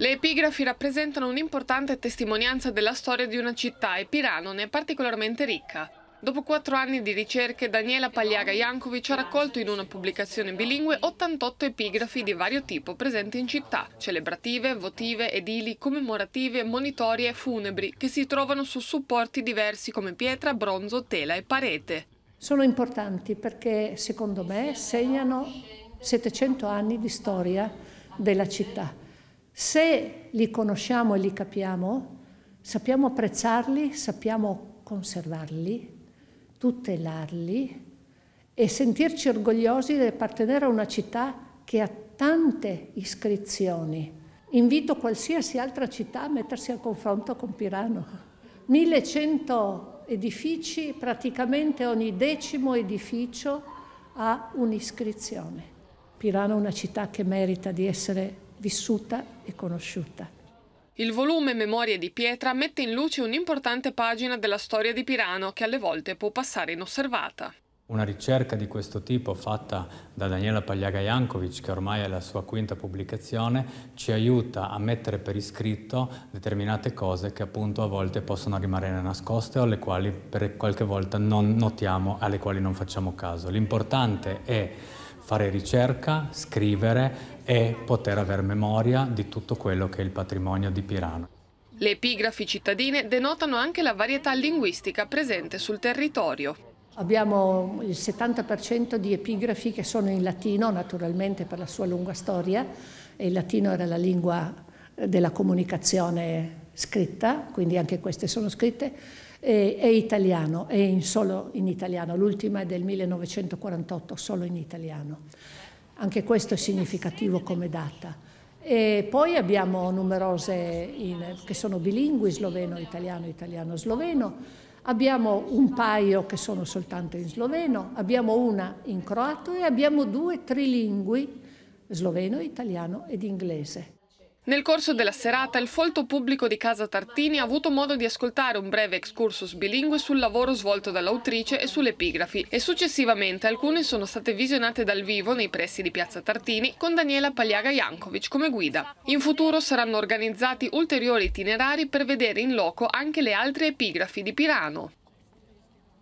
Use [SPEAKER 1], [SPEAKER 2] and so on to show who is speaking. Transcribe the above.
[SPEAKER 1] Le epigrafi rappresentano un'importante testimonianza della storia di una città e Pirano ne è particolarmente ricca. Dopo quattro anni di ricerche, Daniela Pagliaga Jankovic ha raccolto in una pubblicazione bilingue 88 epigrafi di vario tipo presenti in città, celebrative, votive, edili, commemorative, monitorie e funebri, che si trovano su supporti diversi come pietra, bronzo, tela e parete.
[SPEAKER 2] Sono importanti perché, secondo me, segnano 700 anni di storia della città se li conosciamo e li capiamo, sappiamo apprezzarli, sappiamo conservarli, tutelarli e sentirci orgogliosi di appartenere a una città che ha tante iscrizioni. Invito qualsiasi altra città a mettersi a confronto con Pirano. 1100 edifici, praticamente ogni decimo edificio ha un'iscrizione. Pirano è una città che merita di essere vissuta e conosciuta.
[SPEAKER 1] Il volume Memorie di pietra mette in luce un'importante pagina della storia di Pirano che alle volte può passare inosservata.
[SPEAKER 3] Una ricerca di questo tipo fatta da Daniela Pagliaga Jankovic, che ormai è la sua quinta pubblicazione, ci aiuta a mettere per iscritto determinate cose che appunto a volte possono rimanere nascoste o alle quali per qualche volta non notiamo, alle quali non facciamo caso. L'importante è fare ricerca, scrivere e poter avere memoria di tutto quello che è il patrimonio di Pirano.
[SPEAKER 1] Le epigrafi cittadine denotano anche la varietà linguistica presente sul territorio. Abbiamo il 70%
[SPEAKER 2] di epigrafi che sono in latino, naturalmente per la sua lunga storia, e il latino era la lingua eh, della comunicazione scritta, quindi anche queste sono scritte e, è italiano, è in solo in italiano, l'ultima è del 1948, solo in italiano. Anche questo è significativo come data. E poi abbiamo numerose in, che sono bilingui, sloveno, italiano, italiano, sloveno. Abbiamo un paio che sono soltanto in sloveno, abbiamo una in croato e abbiamo due trilingui, sloveno, italiano ed inglese.
[SPEAKER 1] Nel corso della serata il folto pubblico di Casa Tartini ha avuto modo di ascoltare un breve excursus bilingue sul lavoro svolto dall'autrice e sulle epigrafi e successivamente alcune sono state visionate dal vivo nei pressi di Piazza Tartini con Daniela Pagliaga Jankovic come guida. In futuro saranno organizzati ulteriori itinerari per vedere in loco anche le altre epigrafi di Pirano.